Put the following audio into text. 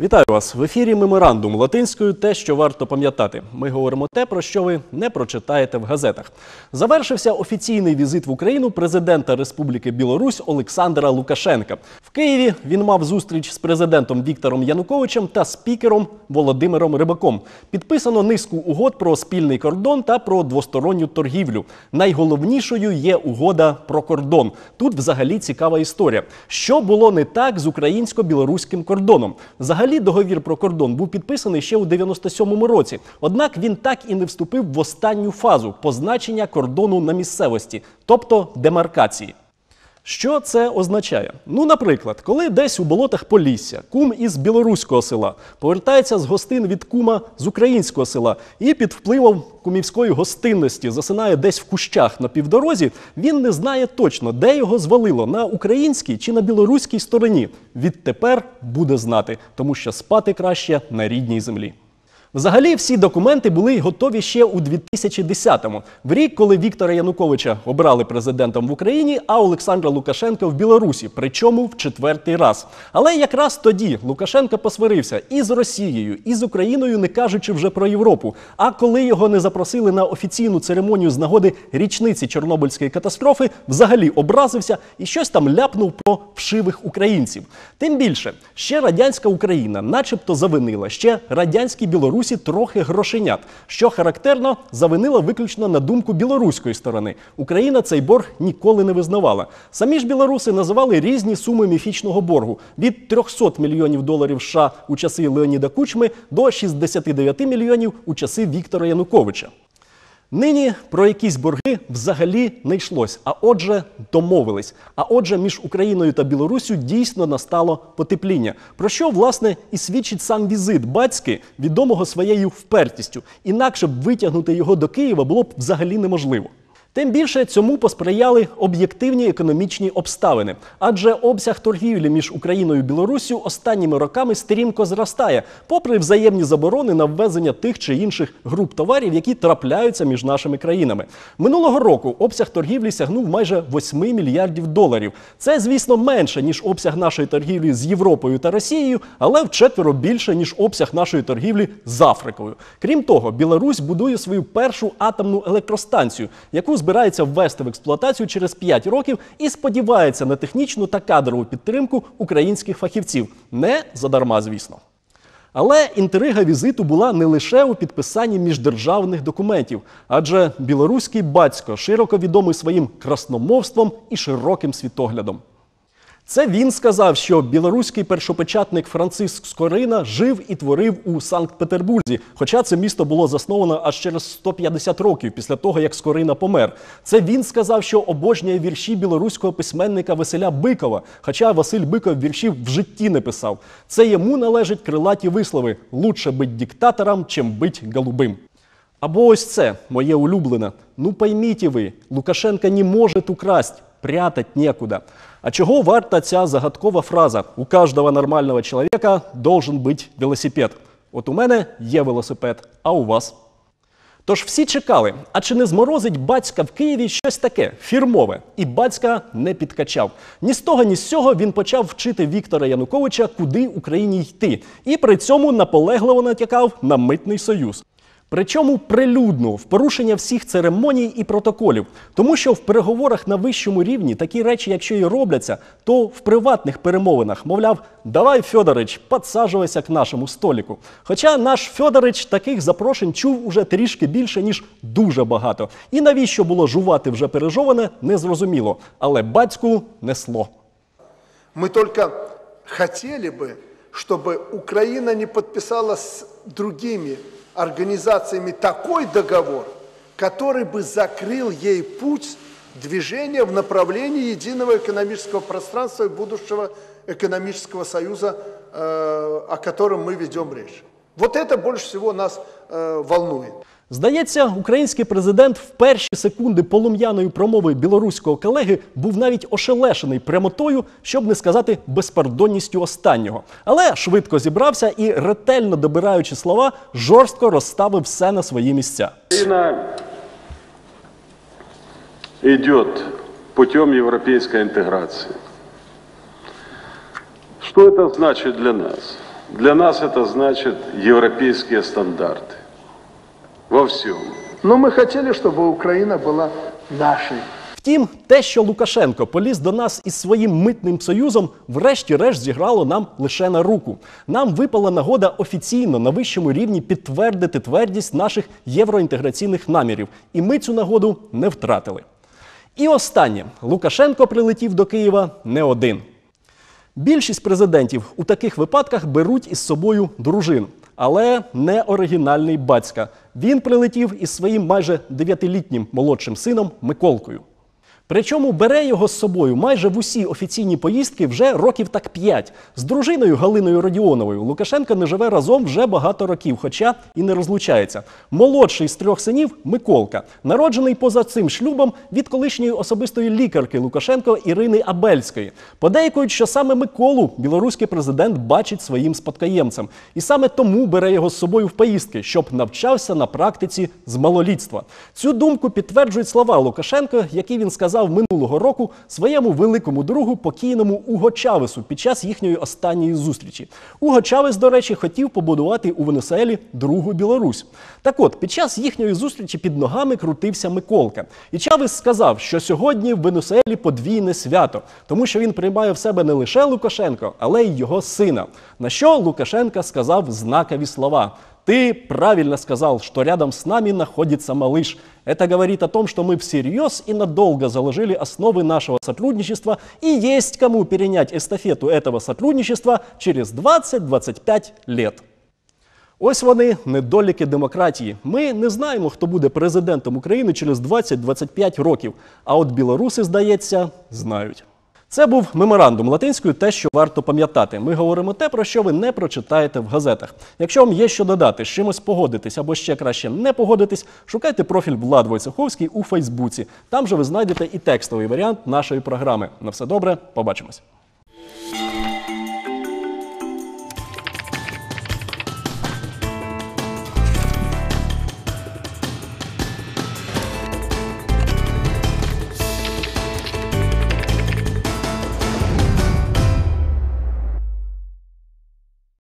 Вітаю вас в ефірі. Меморандум латинською. Те, що варто пам'ятати. Ми говоримо те, про що ви не прочитаєте в газетах. Завершився офіційний візит в Україну президента Республіки Білорусь Олександра Лукашенка. В Києві він мав зустріч з президентом Віктором Януковичем та спікером Володимиром Рибаком. Підписано низку угод про спільний кордон та про двосторонню торгівлю. Найголовнішою є угода про кордон. Тут взагалі цікава історія, що було не так з українсько-білоруським кордоном. Загалі Взагалі, договір про кордон був підписаний ще у 97-му році. Однак він так і не вступив в останню фазу позначення кордону на місцевості, тобто демаркації. Що це означає? Ну, наприклад, коли десь у болотах Полісся кум із білоруського села повертається з гостин від кума з українського села і під впливом кумівської гостинності засинає десь в кущах на півдорозі, він не знає точно, де його звалило на українській чи на білоруській стороні. Відтепер буде знати, тому що спати краще на рідній землі. Взагалі, всі документи були готові ще у 2010-му, в рік, коли Віктора Януковича обрали президентом в Україні, а Олександра Лукашенка в Білорусі, причому в четвертий раз. Але якраз тоді Лукашенко посварився і з Росією, і з Україною, не кажучи вже про Європу. А коли його не запросили на офіційну церемонію з нагоди річниці Чорнобильської катастрофи, взагалі образився і щось там ляпнув про вшивих українців. Тим більше ще радянська Україна, начебто, завинила ще радянські білорусі. Білорусі трохи грошенят, що характерно завинила виключно на думку білоруської сторони. Україна цей борг ніколи не визнавала. Самі ж білоруси називали різні суми міфічного боргу від 300 мільйонів доларів США у часи Леоніда Кучми до 69 мільйонів у часи Віктора Януковича. Нині про якісь борги взагалі не йшлось, а отже, домовились. А отже, між Україною та Білорусю дійсно настало потепління. Про що власне і свідчить сам візит батьки відомого своєю впертістю. Інакше б витягнути його до Києва було б взагалі неможливо. Тим більше цьому посприяли об'єктивні економічні обставини, адже обсяг торгівлі між Україною і Білорусію останніми роками стрімко зростає, попри взаємні заборони на ввезення тих чи інших груп товарів, які трапляються між нашими країнами. Минулого року обсяг торгівлі сягнув майже 8 мільярдів доларів. Це, звісно, менше ніж обсяг нашої торгівлі з Європою та Росією, але вчетверо більше ніж обсяг нашої торгівлі з Африкою. Крім того, Білорусь будує свою першу атомну електростанцію, яку збирається ввести в експлуатацію через 5 років і сподівається на технічну та кадрову підтримку українських фахівців. Не задарма, звісно. Але інтрига візиту була не лише у підписанні міждержавних документів, адже білоруський батько широко відомий своїм красномовством і широким світоглядом. Це він сказав, що білоруський першопечатник Франциск Скорина жив і творив у Санкт-Петербурзі. Хоча це місто було засновано аж через 150 років після того, як Скорина помер. Це він сказав, що обожнює вірші білоруського письменника Василя Бикова. Хоча Василь Биков віршів в житті не писав. Це йому належать крилаті вислови лучше бить диктатором, чим бить голубим. Або ось це моє улюблене. Ну поймите ви, Лукашенка не може украсть прятать некуда. А чего варта ця загадкова фраза «У каждого нормального человека должен быть велосипед». От у мене є велосипед, а у вас? Тож всі чекали, а чи не зморозить батька в Києві щось таке фірмове? І батька не підкачав. Ні з того, ні з цього він почав вчити Віктора Януковича, куди Україні йти, і при цьому наполегливо натякав на митний союз. Причому прилюдно в порушення всіх церемоній і протоколів, тому що в переговорах на вищому рівні такі речі, якщо і робляться, то в приватних перемовинах мовляв, давай, Федорич, підсаджувайся к нашому століку. Хоча наш Фьодорич таких запрошень чув уже трішки більше ніж дуже багато. І навіщо було жувати вже пережоване, незрозуміло. Але батьку несло. Ми тільки хотіли би, щоб Україна не підписала з другими организациями такой договор, который бы закрыл ей путь движения в направлении единого экономического пространства и будущего экономического союза, э, о котором мы ведем речь. Вот это больше всего нас э, волнует. Здається, український президент в перші секунди полум'яної промови білоруського колеги був навіть ошелешений прямотою, щоб не сказати безпардонністю останнього. Але швидко зібрався і, ретельно добираючи слова, жорстко розставив все на свої місця. Україна йде путем європейської інтеграції. Що це значить для нас? Для нас це значить європейські стандарти во всьому ну ми хотіли, щоб Україна була нашою. Втім, те, що Лукашенко поліз до нас із своїм митним союзом, врешті-решт зіграло нам лише на руку. Нам випала нагода офіційно на вищому рівні підтвердити твердість наших євроінтеграційних намірів, і ми цю нагоду не втратили. І останнє Лукашенко прилетів до Києва не один. Більшість президентів у таких випадках беруть із собою дружин але не оригінальний батька. Він прилетів із своїм майже дев'ятилітнім молодшим сином Миколкою. Причому бере його з собою майже в усі офіційні поїздки вже років так п'ять. З дружиною Галиною Родіоновою Лукашенко не живе разом вже багато років, хоча і не розлучається. Молодший з трьох синів Миколка, народжений поза цим шлюбом від колишньої особистої лікарки Лукашенко Ірини Абельської. Подейкують, що саме Миколу білоруський президент бачить своїм спадкоємцем, і саме тому бере його з собою в поїздки, щоб навчався на практиці з малолітства. Цю думку підтверджують слова Лукашенко, які він сказав написав минулого року своєму великому другу покійному Уго Чавесу під час їхньої останньої зустрічі. Уго Чавес, до речі, хотів побудувати у Венесуелі другу Білорусь. Так от, під час їхньої зустрічі під ногами крутився Миколка. І Чавес сказав, що сьогодні в Венесуелі подвійне свято, тому що він приймає в себе не лише Лукашенко, але й його сина. На що Лукашенка сказав знакові слова. ты правильно сказал, что рядом с нами находится малыш. Это говорит о том, что мы всерьез и надолго заложили основы нашего сотрудничества и есть кому перенять эстафету этого сотрудничества через 20-25 лет. Ось вони недоліки демократії. Ми не знаємо, хто буде президентом України через 20-25 років. А от білоруси, здається, знають. Це був меморандум латинською, те, що варто пам'ятати. Ми говоримо те, про що ви не прочитаєте в газетах. Якщо вам є що додати, з чимось погодитись або ще краще не погодитись, шукайте профіль Влад Войцеховський у Фейсбуці. Там же ви знайдете і текстовий варіант нашої програми. На все добре, побачимось.